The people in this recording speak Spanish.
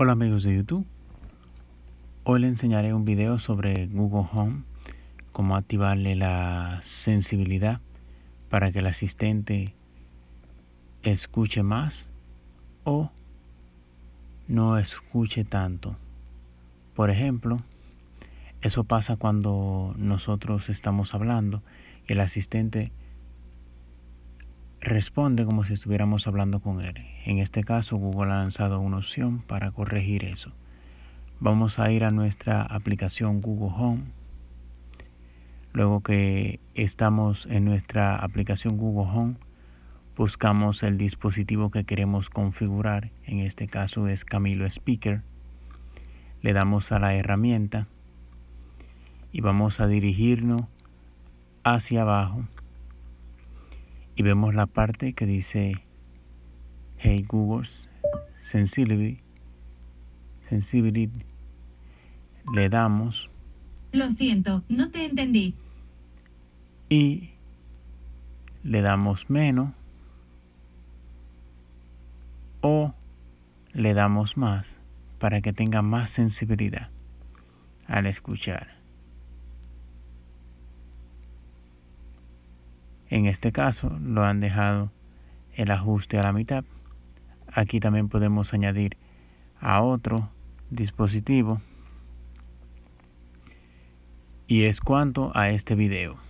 Hola amigos de YouTube, hoy les enseñaré un video sobre Google Home, cómo activarle la sensibilidad para que el asistente escuche más o no escuche tanto. Por ejemplo, eso pasa cuando nosotros estamos hablando y el asistente responde como si estuviéramos hablando con él. En este caso, Google ha lanzado una opción para corregir eso. Vamos a ir a nuestra aplicación Google Home. Luego que estamos en nuestra aplicación Google Home, buscamos el dispositivo que queremos configurar. En este caso es Camilo Speaker. Le damos a la herramienta y vamos a dirigirnos hacia abajo y vemos la parte que dice Hey Googles Sensibility, sensibility. le damos. Lo siento, no te entendí. Y le damos menos o le damos más para que tenga más sensibilidad al escuchar. En este caso lo han dejado el ajuste a la mitad. Aquí también podemos añadir a otro dispositivo. Y es cuanto a este video.